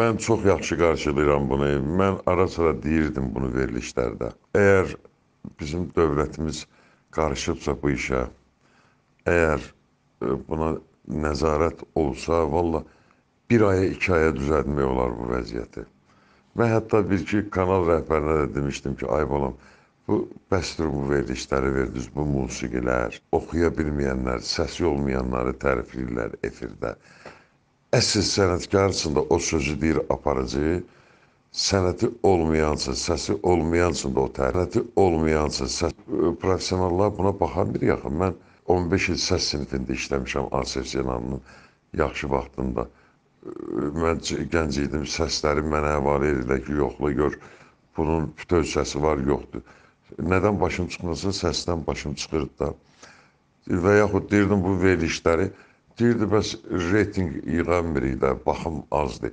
mən çox yaxşı qarşılayıram bunu. Mən ara-sıra deyirdim bunu verilişlərdə. Əgər bizim dövlətimiz qarışıbsa bu işə, əgər e, buna nəzarət olsa, valla bir aya, iki aya düzəltmək olar bu vəziyyəti. Mən hətta bir iki kanal rəhbərinə də demişdim ki, ay balam, bu bəsdir bu verilişləri verdiniz, bu musiqilər, oxuya bilməyənlər, səsi olmayanları tərifləyirlər efirdə. Əsl sənətkarsın da o sözü deyir aparıcı, sənəti olmayansın, səsi olmayansın da o tərəfi olmayansın. Səs professionallar buna baxan bir yaxın. Mən 15 il səs sinifində işləmişəm Asif Sinanın yaxşı vaxtında. Mən gənc idim, səsləri mənə həvalə edilər ki, yoxla gör, bunun bütöv səsi var, yoxdur. Nədən başım çıxmasa, səsdən başım çıxırdı da. Və yaxud deyirdim bu verilişləri Deyirdi bəs reyting yığanmırıq da, baxım azdır.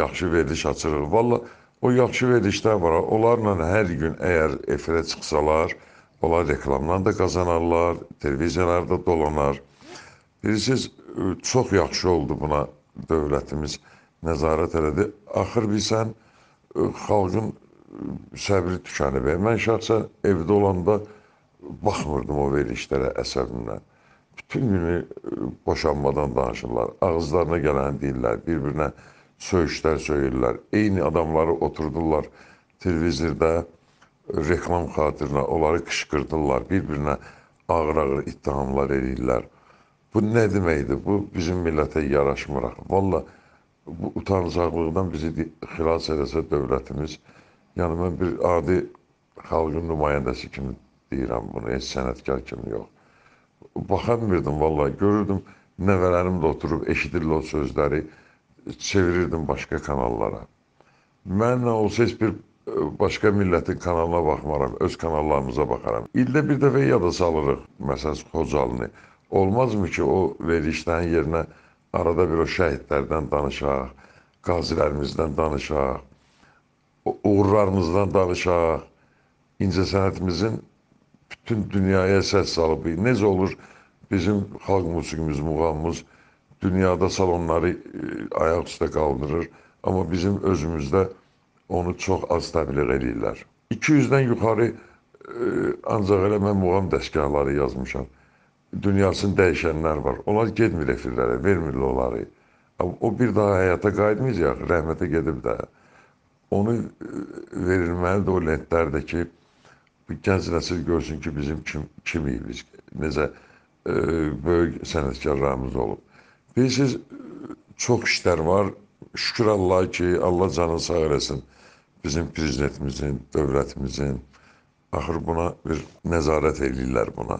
Yaxşı veriliş açırıq. Valla o yaxşı verilişlər var. Onlarla hər gün əgər efirə çıxsalar, onlar reklamdan da qazanarlar, televiziyalarda dolanar. Bilirsiniz, e, çox yaxşı oldu buna dövlətimiz nəzarət elədi. Axır bilsən, e, xalqın e, səbri tükənib. Mən şəxsən evdə olanda baxmırdım o verilişlərə əsəbimdən bütün günü e, boşanmadan danışırlar. Ağızlarına gələni deyirlər, bir-birinə söyüşlər söyürlər. Eyni adamları oturdurlar televizorda e, reklam xatirinə, onları qışqırdırlar, bir-birinə ağır-ağır ittihamlar eləyirlər. Bu nə deməkdir? Bu bizim millətə yaraşmır axı. Valla bu utancaqlıqdan bizi xilas eləsə dövlətimiz, yəni mən bir adi xalqın nümayəndəsi kimi deyirəm bunu, heç sənətkar kimi yox baxamırdım vallahi. Görürdüm nəvələrim də oturub eşidirlər o sözləri. Çevirirdim başqa kanallara. Mənlə olsa heç bir e, başqa millətin kanalına baxmaram, öz kanallarımıza baxaram. İldə bir dəfə yada salırıq, məsələn, Xocalını. Olmazmı ki, o verilişlərin yerinə arada bir o şəhidlərdən danışaq, qazilərimizdən danışaq, uğurlarımızdan danışaq, incəsənətimizin bütün dünyaya səs salıb. Necə olur bizim xalq musiqimiz, muğamımız dünyada salonları e, ayaq üstə qaldırır, amma bizim özümüzdə onu çox az təbliğ eləyirlər. 200-dən yuxarı ə, e, ancaq elə mən muğam dəstgahları yazmışam. Dünyasını dəyişənlər var. Onlar getmir efirlərə, vermirlər onları. O bir daha həyata qayıtmayacaq, rəhmətə gedib də. Onu e, verilməlidir o lentlərdəki ki, gənc nəsil görsün ki, bizim kim, kimiyik biz, necə e, böyük sənətkarlarımız olub. Bilirsiniz, çox işlər var. Şükür Allah ki, Allah canını sağ eləsin bizim prezidentimizin, dövlətimizin. Axır buna bir nəzarət eləyirlər buna.